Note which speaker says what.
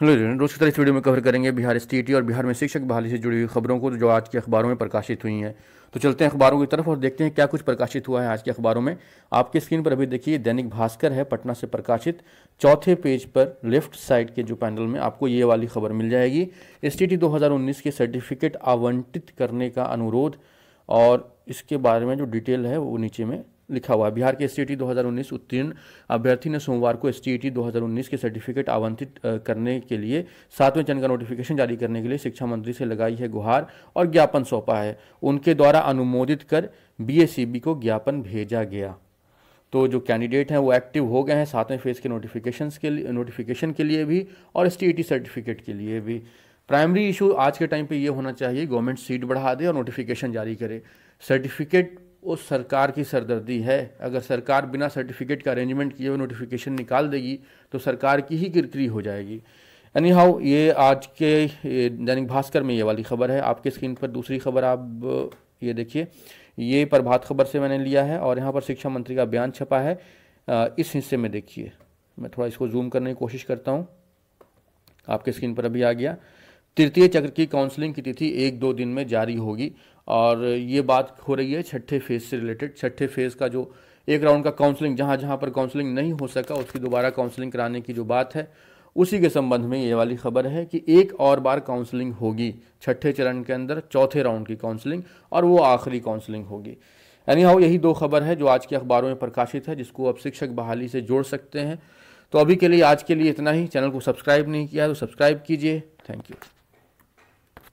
Speaker 1: hello जी रोज की तरह इस वीडियो में कवर करेंगे बिहार एसटीईटी और बिहार में शिक्षक बहाली से जुड़ी हुई खबरों को जो आज के अखबारों में प्रकाशित हुई हैं तो चलते हैं अखबारों की तरफ और देखते हैं क्या कुछ प्रकाशित हुआ है आज के अखबारों में आपके स्क्रीन पर अभी देखिए दैनिक भास्कर है पटना से प्रकाशित चौथे पेज पर लेफ्ट साइड के जो पैनल में आपको ये वाली खबर मिल जाएगी एस टी के सर्टिफिकेट आवंटित करने का अनुरोध और इसके बारे में जो डिटेल है वो नीचे में लिखा हुआ है बिहार के एस टी उत्तीर्ण अभ्यर्थी ने सोमवार को एस टी के सर्टिफिकेट आवंटित करने के लिए सातवें चरण का नोटिफिकेशन जारी करने के लिए शिक्षा मंत्री से लगाई है गुहार और ज्ञापन सौंपा है उनके द्वारा अनुमोदित कर बी को ज्ञापन भेजा गया तो जो कैंडिडेट हैं वो एक्टिव हो गए हैं सातवें फेज के नोटिफिकेशन के लिए नोटिफिकेशन के लिए भी और एस सर्टिफिकेट के लिए भी प्राइमरी इशू आज के टाइम पे ये होना चाहिए गवर्नमेंट सीट बढ़ा दे और नोटिफिकेशन जारी करे सर्टिफिकेट उस सरकार की सरदर्दी है अगर सरकार बिना सर्टिफिकेट का अरेंजमेंट किए हुए नोटिफिकेशन निकाल देगी तो सरकार की ही किरकिरी हो जाएगी एनी हाउ ये आज के दैनिक भास्कर में ये वाली खबर है आपके स्क्रीन पर दूसरी खबर आप ये देखिए ये प्रभात खबर से मैंने लिया है और यहाँ पर शिक्षा मंत्री का बयान छपा है इस हिस्से में देखिए मैं थोड़ा इसको जूम करने की कोशिश करता हूँ आपके स्क्रीन पर अभी आ गया तृतीय चक्र की काउंसलिंग की तिथि एक दो दिन में जारी होगी और ये बात हो रही है छठे फेज़ से रिलेटेड छठे फेज़ का जो एक राउंड का काउंसलिंग जहाँ जहाँ पर काउंसलिंग नहीं हो सका उसकी दोबारा काउंसलिंग कराने की जो बात है उसी के संबंध में ये वाली खबर है कि एक और बार काउंसलिंग होगी छठे चरण के अंदर चौथे राउंड की काउंसलिंग और वो आखिरी काउंसलिंग होगी यानी हाउ यही दो खबर है जो आज के अखबारों में प्रकाशित है जिसको अब शिक्षक बहाली से जोड़ सकते हैं तो अभी के लिए आज के लिए इतना ही चैनल को सब्सक्राइब नहीं किया तो सब्सक्राइब कीजिए थैंक यू